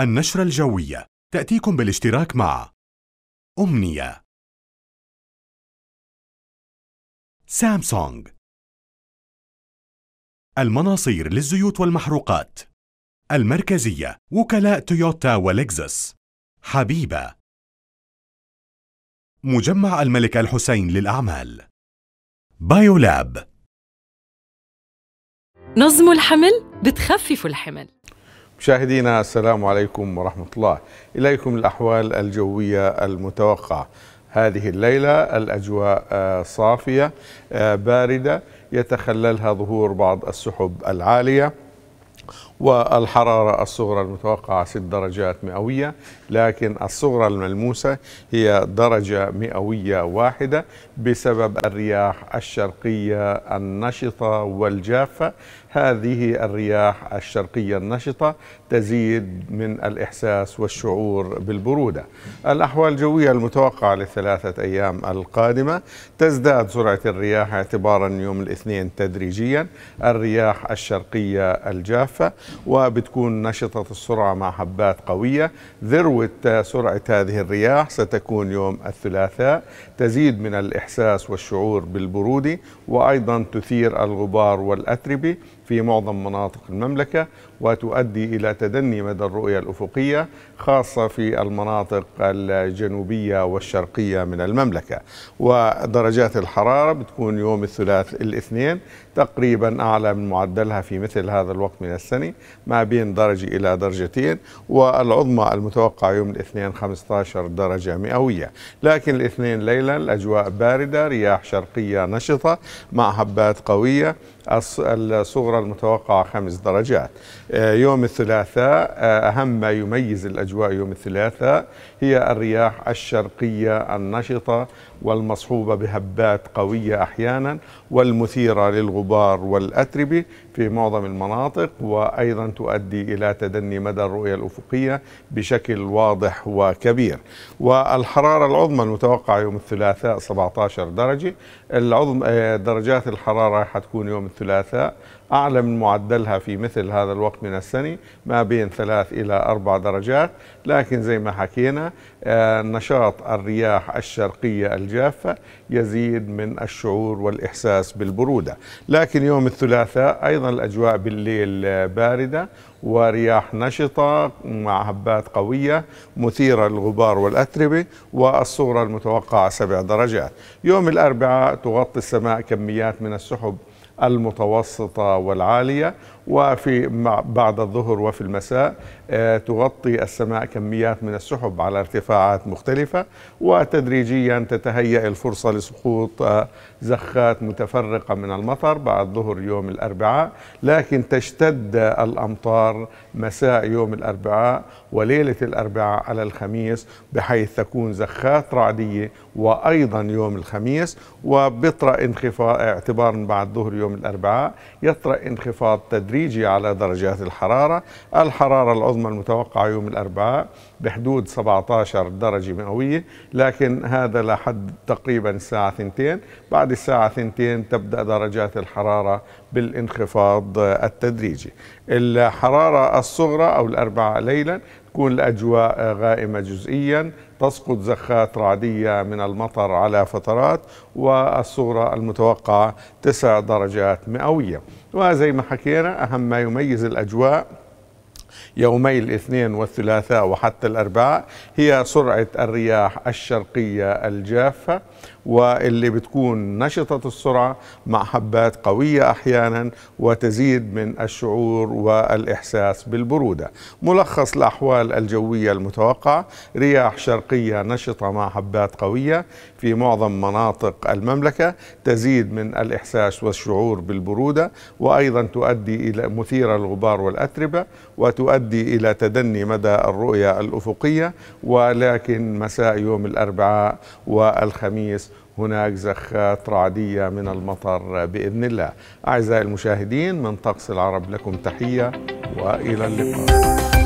النشرة الجوية تأتيكم بالاشتراك مع أمنية سامسونج المناصير للزيوت والمحروقات المركزية وكلاء تويوتا ولكزس حبيبة مجمع الملك الحسين للأعمال بايولاب نظم الحمل بتخفف الحمل مشاهدينا السلام عليكم ورحمة الله إليكم الأحوال الجوية المتوقعة هذه الليلة الأجواء آه، صافية آه، باردة يتخللها ظهور بعض السحب العالية والحرارة الصغرى المتوقعة 6 درجات مئوية لكن الصغرى الملموسة هي درجة مئوية واحدة بسبب الرياح الشرقية النشطة والجافة هذه الرياح الشرقية النشطة تزيد من الإحساس والشعور بالبرودة الأحوال الجوية المتوقعة للثلاثة أيام القادمة تزداد سرعة الرياح اعتبارا يوم الاثنين تدريجيا الرياح الشرقية الجافة وبتكون نشطة السرعة مع حبات قوية ذروة سرعة هذه الرياح ستكون يوم الثلاثاء تزيد من الإحساس والشعور بالبرودة وأيضا تثير الغبار والأتربة في معظم مناطق المملكة وتؤدي إلى تدني مدى الرؤية الأفقية خاصة في المناطق الجنوبية والشرقية من المملكة ودرجات الحرارة بتكون يوم الثلاث الاثنين تقريبا أعلى من معدلها في مثل هذا الوقت من السنة ما بين درجة إلى درجتين والعظمى المتوقع يوم الاثنين 15 درجة مئوية لكن الاثنين ليلا الأجواء باردة رياح شرقية نشطة مع هبات قوية الصغرى المتوقعة خمس درجات آه، يوم الثلاثاء آه، أهم ما يميز الأجواء يوم الثلاثاء هي الرياح الشرقية النشطة والمصحوبة بهبات قوية أحيانا والمثيرة للغبار والأتربة في معظم المناطق وأيضا أيضا تؤدي إلى تدني مدى الرؤية الأفقية بشكل واضح وكبير والحرارة العظمى المتوقعة يوم الثلاثاء 17 درجة العظم آه، درجات الحرارة حتكون يوم الثلاثاء أعلى من معدلها في مثل هذا الوقت من السنة ما بين ثلاث إلى أربع درجات لكن زي ما حكينا آه، نشاط الرياح الشرقية الجافة يزيد من الشعور والإحساس بالبرودة لكن يوم الثلاثاء أيضا الأجواء بالليل آه، باردة ورياح نشطة مع هبات قوية مثيرة للغبار والأتربة والصورة المتوقعة سبع درجات يوم الأربعاء تغطي السماء كميات من السحب المتوسطة والعالية وفي بعد الظهر وفي المساء آه، تغطي السماء كميات من السحب على ارتفاعات مختلفة وتدريجيا تتهيأ الفرصة لسقوط آه، زخات متفرقة من المطر بعد ظهر يوم الأربعاء لكن تشتد الأمطار مساء يوم الأربعاء وليلة الأربعاء على الخميس بحيث تكون زخات رعدية وأيضا يوم الخميس وبطرأ انخفاض اعتبارا بعد ظهر يوم الأربعاء يطرأ انخفاض تدريجي تدريجي على درجات الحرارة الحرارة العظمى المتوقعة يوم الأربعاء بحدود 17 درجة مئوية لكن هذا لحد تقريبا الساعة ثنتين، بعد الساعة ثنتين تبدأ درجات الحرارة بالانخفاض التدريجي الحرارة الصغرى أو الأربعاء ليلا تكون الأجواء غائمة جزئيا تسقط زخات رعدية من المطر على فترات والصورة المتوقعة تسع درجات مئوية وزي ما حكينا أهم ما يميز الأجواء يومي الاثنين والثلاثاء وحتى الأربعاء هي سرعة الرياح الشرقية الجافة واللي بتكون نشطة السرعة مع حبات قوية أحيانا وتزيد من الشعور والإحساس بالبرودة ملخص الأحوال الجوية المتوقعة رياح شرقية نشطة مع حبات قوية في معظم مناطق المملكة تزيد من الإحساس والشعور بالبرودة وأيضا تؤدي إلى مثيرة الغبار والأتربة وت تؤدي إلى تدني مدى الرؤية الأفقية ولكن مساء يوم الأربعاء والخميس هناك زخات رعدية من المطر بإذن الله أعزائي المشاهدين من طقس العرب لكم تحية وإلى اللقاء